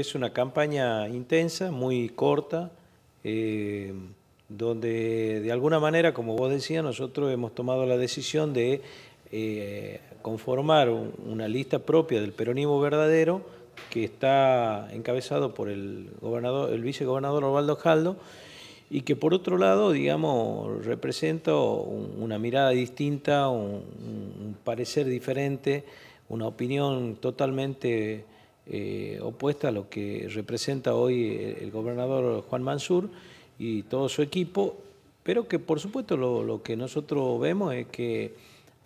Es una campaña intensa, muy corta, eh, donde de alguna manera, como vos decías, nosotros hemos tomado la decisión de eh, conformar una lista propia del peronismo verdadero que está encabezado por el, gobernador, el vicegobernador Osvaldo Jaldo y que por otro lado, digamos, representa una mirada distinta, un, un parecer diferente, una opinión totalmente eh, opuesta a lo que representa hoy el, gobernador Juan Mansur y todo su equipo, pero que por supuesto lo, que nosotros vemos es que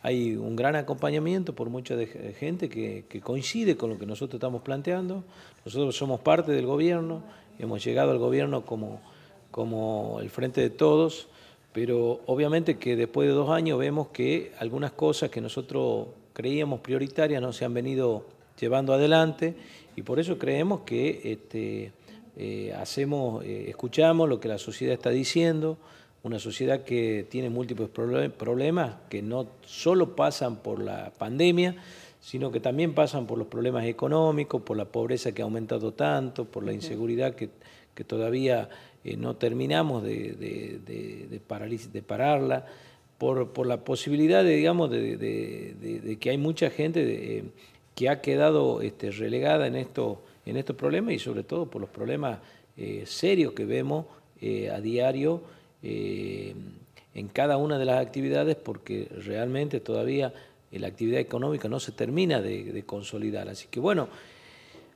hay un gran acompañamiento por mucha gente que, coincide con lo que nosotros estamos planteando. Nosotros somos parte del gobierno, hemos llegado al gobierno como, como el frente de todos, pero obviamente que después de dos años vemos que algunas cosas que nosotros creíamos prioritarias no se han venido llevando adelante y por eso creemos que este, eh, hacemos, eh, escuchamos lo que la sociedad está diciendo, una sociedad que tiene múltiples problemas que no solo pasan por la pandemia, sino que también pasan por los problemas económicos, por la pobreza que ha aumentado tanto, por la inseguridad que, todavía eh, no terminamos de, de, de, pararla, por, la posibilidad de, digamos, de, que hay mucha gente que ha quedado este, relegada en, esto, en estos problemas y sobre todo por los problemas eh, serios que vemos eh, a diario eh, en cada una de las actividades porque realmente todavía la actividad económica no se termina de, consolidar. Así que bueno,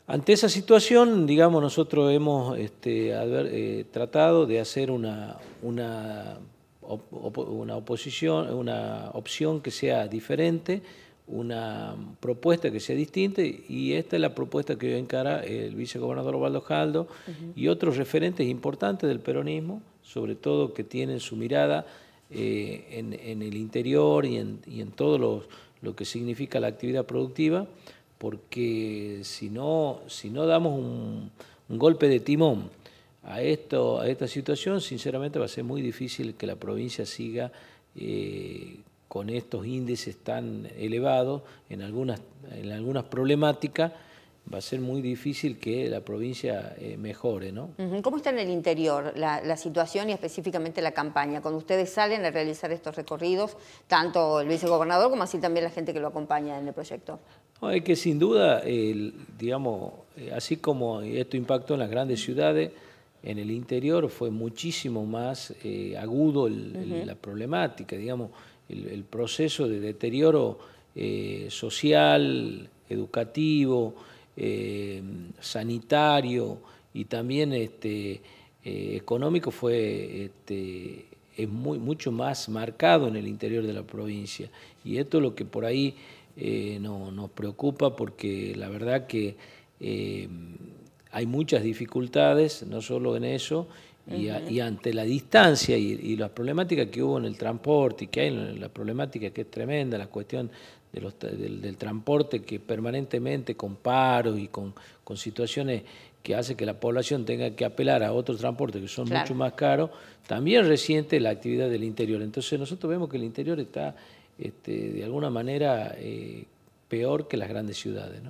ante esa situación, digamos, nosotros hemos este, tratado de hacer una, una, una, oposición, una opción que sea diferente una propuesta que sea distinta y esta es la propuesta que encara el vicegobernador Osvaldo Jaldo y otros referentes importantes del peronismo, sobre todo que tienen su mirada eh, en, el interior y en, y todo lo que significa la actividad productiva, porque si no, si no damos un, golpe de timón a, esto, a esta situación, sinceramente va a ser muy difícil que la provincia siga eh, con estos índices tan elevados en algunas, en algunas problemáticas, va a ser muy difícil que la provincia eh, mejore, ¿no? ¿Cómo está en el interior la, situación y específicamente la campaña? Cuando ustedes salen a realizar estos recorridos, tanto el vicegobernador como así también la gente que lo acompaña en el proyecto. es que sin duda, digamos, eh, así como esto impactó en las grandes ciudades, en el interior fue muchísimo más eh, agudo la problemática, digamos, el, proceso de deterioro eh, social, educativo, eh, sanitario y también este, eh, económico fue este, es mucho más marcado en el interior de la provincia. Y esto es lo que por ahí nos preocupa porque la verdad que hay muchas dificultades, no solo en eso, y, ante la distancia y, las problemáticas que hubo en el transporte y que hay en la problemática que es tremenda, la cuestión de los, del, transporte que permanentemente con paros y con, situaciones que hace que la población tenga que apelar a otros transportes que son mucho más caros, también resiente la actividad del interior. Entonces nosotros vemos que el interior está este, de alguna manera eh, peor que las grandes ciudades.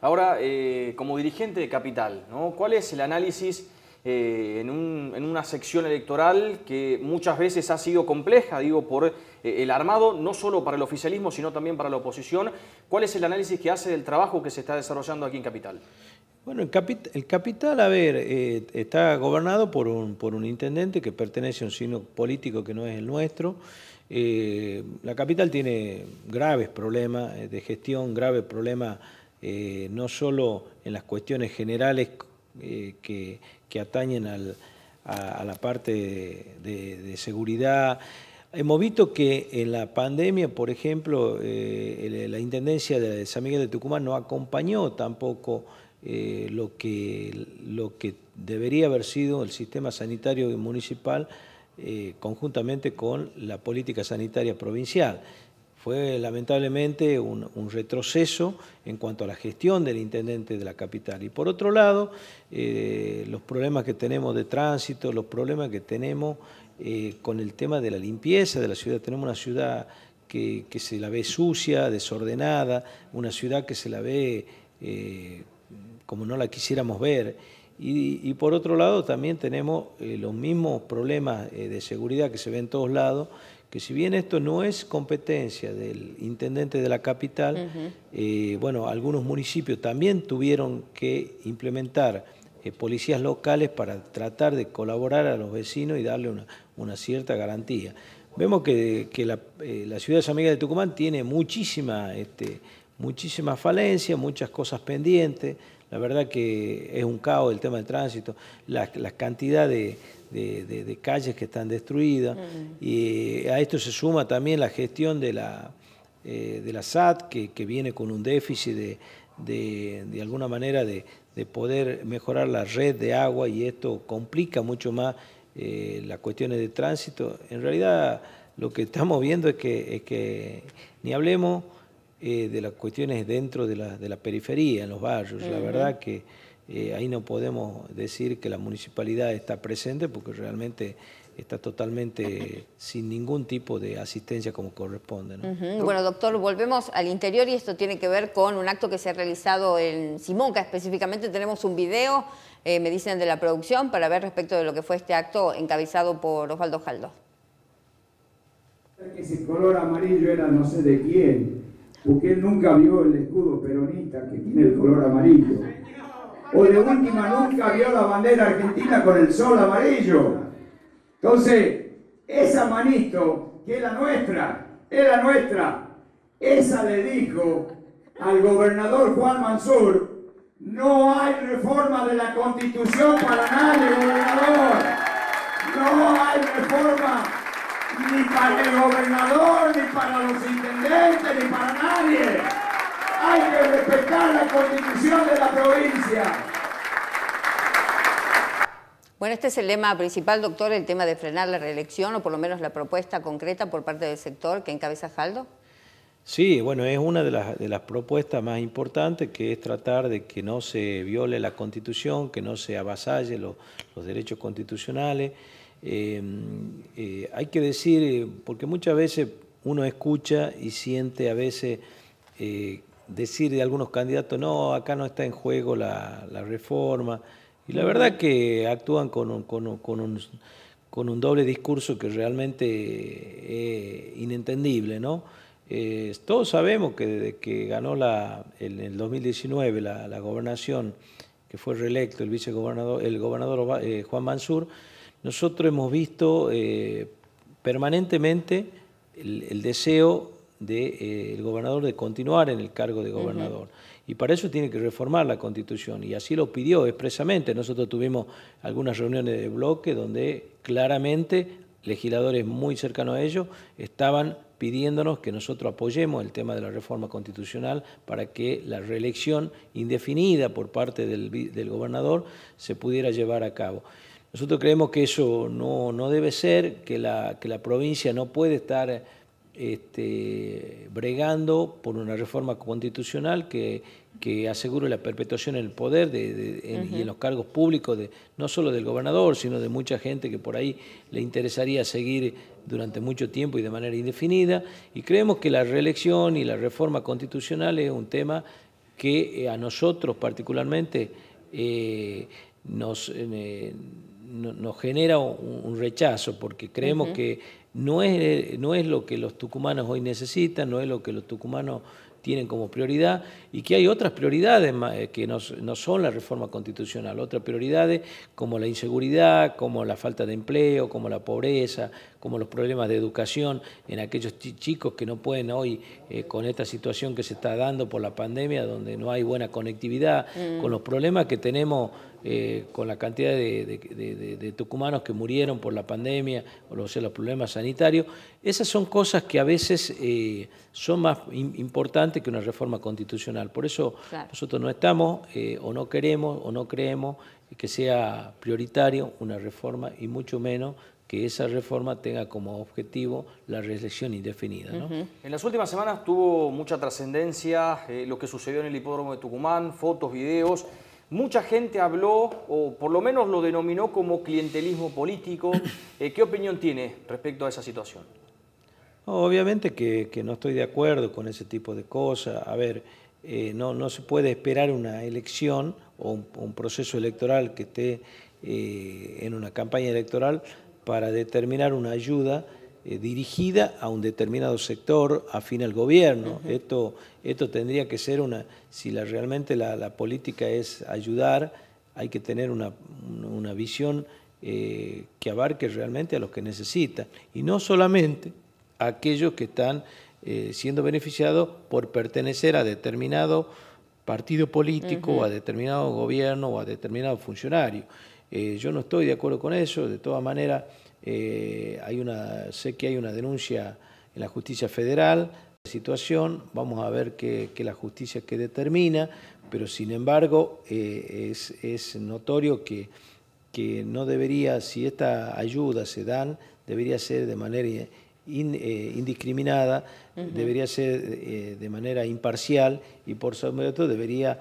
Ahora, eh, como dirigente de Capital, ¿no? ¿cuál es el análisis? Eh, en, una sección electoral que muchas veces ha sido compleja, digo, por eh, el armado, no solo para el oficialismo, sino también para la oposición. ¿Cuál es el análisis que hace del trabajo que se está desarrollando aquí en Capital? Bueno, el, capital, a ver, eh, está gobernado por un, por un intendente que pertenece a un signo político que no es el nuestro. la capital tiene graves problemas de gestión, graves problemas no solo en las cuestiones generales que, que atañen a, la parte de, seguridad. Hemos visto que en la pandemia, por ejemplo, eh, la Intendencia de San Miguel de Tucumán no acompañó tampoco eh, lo, que, lo que debería haber sido el sistema sanitario municipal eh, conjuntamente con la política sanitaria provincial fue lamentablemente un, retroceso en cuanto a la gestión del intendente de la capital. Y por otro lado, eh, los problemas que tenemos de tránsito, los problemas que tenemos eh, con el tema de la limpieza de la ciudad. Tenemos una ciudad que, se la ve sucia, desordenada, una ciudad que se la ve eh, como no la quisiéramos ver. Y, por otro lado, también tenemos los mismos problemas de seguridad que se ven en todos lados que si bien esto no es competencia del intendente de la capital, eh, bueno, algunos municipios también tuvieron que implementar eh, policías locales para tratar de colaborar a los vecinos y darle una, cierta garantía. Vemos que, eh, la, ciudad de San Miguel de Tucumán tiene muchísima, este, muchísima falencia, muchas cosas pendientes, la verdad que es un caos el tema del tránsito, la cantidad de de, calles que están destruidas. Mm. Y eh, a esto se suma también la gestión de la, eh, de la SAT, que, viene con un déficit de, alguna manera de, poder mejorar la red de agua y esto complica mucho más eh, las cuestiones de tránsito. En realidad lo que estamos viendo es que, que ni hablemos de las cuestiones dentro de la, periferia, en los barrios. La verdad que eh, ahí no podemos decir que la municipalidad está presente porque realmente está totalmente sin ningún tipo de asistencia como corresponde. Bueno, doctor, volvemos al interior y esto tiene que ver con un acto que se ha realizado en Simonca específicamente. Tenemos un video, eh, me dicen, de la producción para ver respecto de lo que fue este acto encabezado por Osvaldo Jaldo. Ese color amarillo era no sé de quién, porque él nunca vio el escudo peronista que tiene el color amarillo o de última nunca vio la bandera argentina con el sol amarillo. Entonces, esa manito, que es la nuestra, es la nuestra, esa le dijo al gobernador Juan Mansur, no hay reforma de la constitución para nadie, gobernador. No hay reforma ni para el gobernador, ni para los intendentes, ni para nadie hay que respetar la constitución de la provincia. Bueno, este es el lema principal, doctor, el tema de frenar la reelección, o por lo menos la propuesta concreta por parte del sector que encabeza Jaldo. Sí, bueno, es una de las, propuestas más importantes que es tratar de que no se viole la constitución, que no se avasalle los derechos constitucionales. Eh, eh, hay que decir, eh, porque muchas veces uno escucha y siente a veces decir de algunos candidatos, no, acá no está en juego la, reforma. Y la verdad que actúan con un, con, con, un, doble discurso que realmente es eh, inentendible, ¿no? Eh, todos sabemos que desde que ganó la, en el 2019 la, gobernación, que fue reelecto el vicegobernador, el gobernador eh, Juan Mansur, nosotros hemos visto permanentemente el deseo del eh, gobernador de continuar en el cargo de gobernador. Y para eso tiene que reformar la constitución. Y así lo pidió expresamente. Nosotros tuvimos algunas reuniones de bloque donde claramente legisladores muy cercanos a ellos estaban pidiéndonos que nosotros apoyemos el tema de la reforma constitucional para que la reelección indefinida por parte del, gobernador se pudiera llevar a cabo. Nosotros creemos que eso no, debe ser, que la, que la provincia no puede estar este, bregando por una reforma constitucional que, que asegure la perpetuación en el poder y en los cargos públicos, no solo del gobernador, sino de mucha gente que por ahí le interesaría seguir durante mucho tiempo y de manera indefinida. Y creemos que la reelección y la reforma constitucional es un tema que eh, a nosotros particularmente eh, nos... Eh, nos genera un, rechazo porque creemos que no es, no es lo que los tucumanos hoy necesitan, no es lo que los tucumanos tienen como prioridad y que hay otras prioridades eh, que no, son la reforma constitucional, otras prioridades como la inseguridad, como la falta de empleo, como la pobreza, como los problemas de educación en aquellos chicos que no pueden hoy eh, con esta situación que se está dando por la pandemia, donde no hay buena conectividad, con mm. los problemas que tenemos eh, con la cantidad de, tucumanos que murieron por la pandemia, o sea, los problemas sanitarios, esas son cosas que a veces eh, son más importantes que una reforma constitucional. Por eso nosotros no estamos, eh, o no queremos, o no creemos que sea prioritario una reforma, y mucho menos que esa reforma tenga como objetivo la reelección indefinida. En las últimas semanas tuvo mucha trascendencia lo que sucedió en el hipódromo de Tucumán, fotos, videos. Mucha gente habló, o por lo menos lo denominó como clientelismo político. Eh, ¿Qué opinión tiene respecto a esa situación? obviamente que, no estoy de acuerdo con ese tipo de cosas. A ver, eh, no, se puede esperar una elección o un, proceso electoral que esté eh, en una campaña electoral para determinar una ayuda eh, dirigida a un determinado sector afín al gobierno. esto, esto tendría que ser una, si realmente la, política es ayudar, hay que tener una, visión eh, que abarque realmente a los que necesitan y no solamente a aquellos que están eh, siendo beneficiados por pertenecer a determinado partido político, o a determinado gobierno o a determinado funcionario. yo no estoy de acuerdo con eso, de todas maneras eh, hay una, sé que hay una denuncia en la justicia federal, la situación, vamos a ver qué, la justicia que determina, pero sin embargo eh, es, notorio que, que no debería, si esta ayuda se dan, debería ser de manera eh, indiscriminada, debería ser de manera imparcial y por sobre todo debería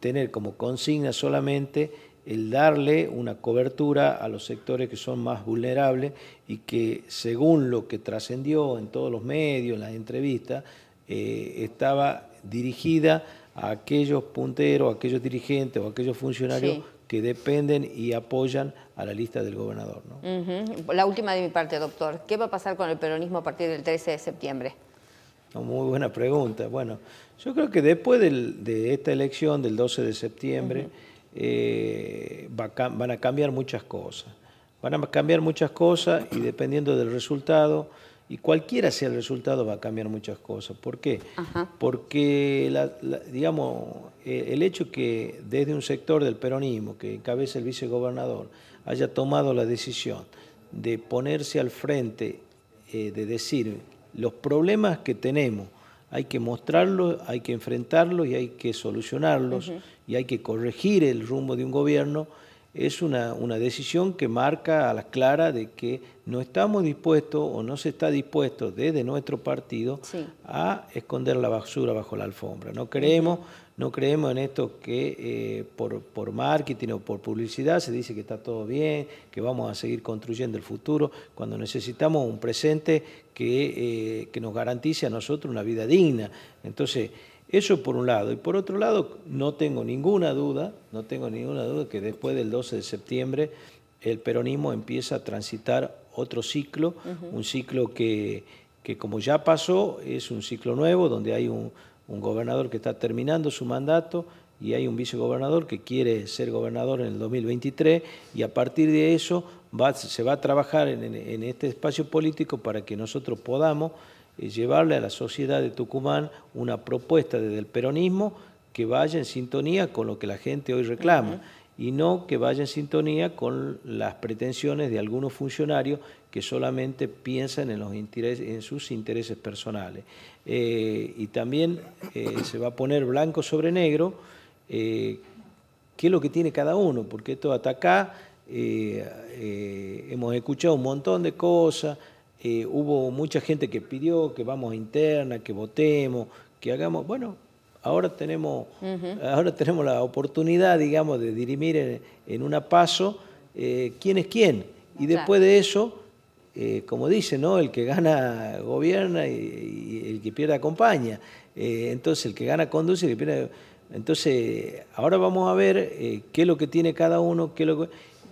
tener como consigna solamente el darle una cobertura a los sectores que son más vulnerables y que según lo que trascendió en todos los medios, en las entrevistas, eh, estaba dirigida a aquellos punteros, aquellos dirigentes o aquellos funcionarios que dependen y apoyan a la lista del gobernador. La última de mi parte, doctor. ¿Qué va a pasar con el peronismo a partir del 13 de septiembre? muy buena pregunta. Bueno, yo creo que después de esta elección del 12 de septiembre... Eh, van a cambiar muchas cosas. Van a cambiar muchas cosas y dependiendo del resultado, y cualquiera sea el resultado, va a cambiar muchas cosas. ¿Por qué? Porque, digamos, eh, el hecho que desde un sector del peronismo, que encabeza el vicegobernador, haya tomado la decisión de ponerse al frente, eh, de decir los problemas que tenemos, hay que mostrarlos, hay que enfrentarlos y hay que solucionarlos y hay que corregir el rumbo de un gobierno, es una, una decisión que marca a la clara de que no estamos dispuestos o no se está dispuesto desde nuestro partido a esconder la basura bajo la alfombra. No creemos, no creemos en esto que eh, por, marketing o por publicidad se dice que está todo bien, que vamos a seguir construyendo el futuro, cuando necesitamos un presente que, eh, que nos garantice a nosotros una vida digna. Entonces, eso por un lado. Y por otro lado, no tengo ninguna duda, no tengo ninguna duda que después del 12 de septiembre el peronismo empieza a transitar otro ciclo, un ciclo que como ya pasó, es un ciclo nuevo, donde hay un un gobernador que está terminando su mandato y hay un vicegobernador que quiere ser gobernador en el 2023 y a partir de eso se va a trabajar en, este espacio político para que nosotros podamos eh, llevarle a la sociedad de Tucumán una propuesta desde el peronismo que vaya en sintonía con lo que la gente hoy reclama y no que vaya en sintonía con las pretensiones de algunos funcionarios que solamente piensan en, los intereses, en sus intereses personales. Eh, y también eh, se va a poner blanco sobre negro eh, qué es lo que tiene cada uno, porque esto hasta acá hemos escuchado un montón de cosas, hubo mucha gente que pidió que vamos a interna, que votemos, que hagamos, bueno, ahora tenemos, ahora tenemos la oportunidad, digamos, de dirimir en, un una paso eh, quién es quién. Y después de eso, eh, como dice, ¿no? El que gana gobierna y, el que pierde acompaña. Eh, entonces, el que gana conduce y el que pierde. Entonces, ahora vamos a ver qué es lo que tiene cada uno, qué lo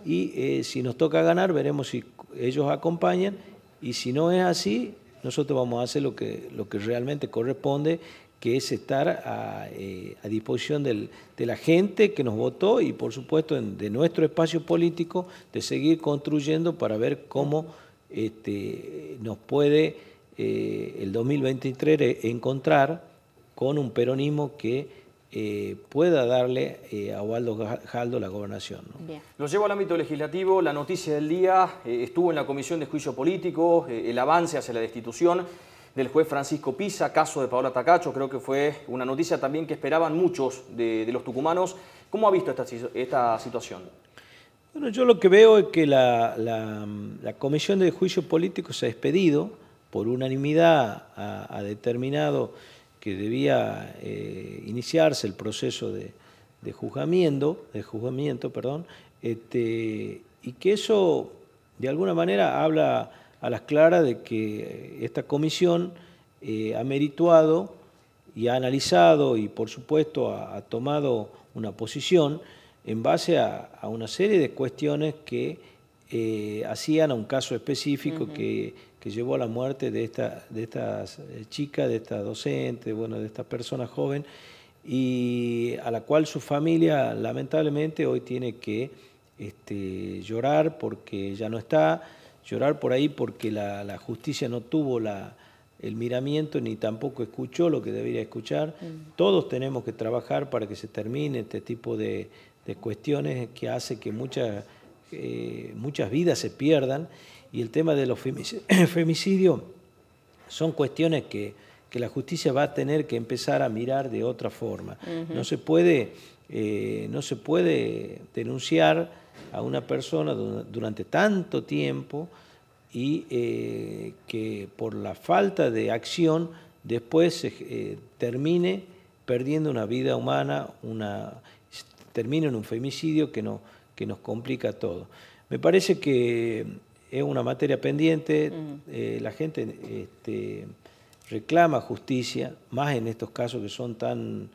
y si nos toca ganar, veremos si ellos acompañan y si no es así, nosotros vamos a hacer lo que, lo que realmente corresponde, que es estar a, eh, disposición de la gente que nos votó y, por supuesto, de nuestro espacio político, de seguir construyendo para ver cómo este, nos puede eh, el 2023 encontrar con un peronismo que eh, pueda darle a Waldo Jaldo la gobernación. Bien. Lo llevo al ámbito legislativo, la noticia del día estuvo en la Comisión de Juicio Político, el avance hacia la destitución del juez Francisco Pisa, caso de Paola Tacacho, creo que fue una noticia también que esperaban muchos de, los tucumanos. ¿Cómo ha visto esta, situación? Bueno, yo lo que veo es que la, Comisión de Juicio Político se ha despedido, por unanimidad ha, determinado que debía eh, iniciarse el proceso de, juzgamiento, de juzgamiento perdón, este, y que eso de alguna manera habla a las claras de que esta comisión eh, ha merituado y ha analizado y por supuesto ha, tomado una posición en base a, una serie de cuestiones que eh, hacían a un caso específico que, llevó a la muerte de esta, de eh, chica, de esta docente, bueno, de esta persona joven, y a la cual su familia lamentablemente hoy tiene que este, llorar porque ya no está, llorar por ahí porque la, justicia no tuvo el miramiento ni tampoco escuchó lo que debería escuchar. Mm. Todos tenemos que trabajar para que se termine este tipo de, cuestiones que hace que muchas, eh, muchas vidas se pierdan. Y el tema de los femicidios son cuestiones que, la justicia va a tener que empezar a mirar de otra forma. no, se puede, eh, no se puede denunciar a una persona durante tanto tiempo y eh, que por la falta de acción después eh, termine perdiendo una vida humana, una, termine en un femicidio que, no, que nos complica todo. Me parece que es una materia pendiente, mm. eh, la gente este, reclama justicia, más en estos casos que son tan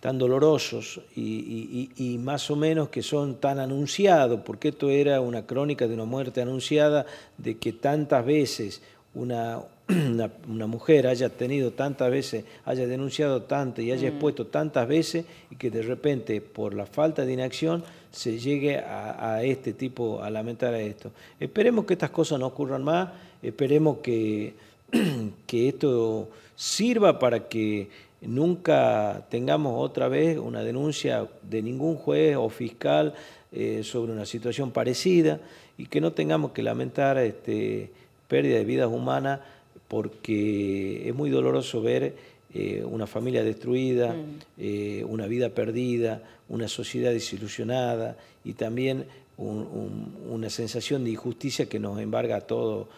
tan dolorosos y, más o menos que son tan anunciados, porque esto era una crónica de una muerte anunciada, de que tantas veces una, una, mujer haya tenido tantas veces, haya denunciado tanto y haya mm. expuesto tantas veces, y que de repente por la falta de inacción se llegue a, este tipo, a lamentar a esto. Esperemos que estas cosas no ocurran más, esperemos que, que esto sirva para que nunca tengamos otra vez una denuncia de ningún juez o fiscal eh, sobre una situación parecida y que no tengamos que lamentar este, pérdida de vidas humanas porque es muy doloroso ver eh, una familia destruida, mm. eh, una vida perdida, una sociedad desilusionada y también una sensación de injusticia que nos embarga a todos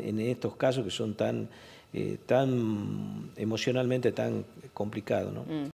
en estos casos que son tan... Eh, tan emocionalmente tan complicado. ¿no? Mm.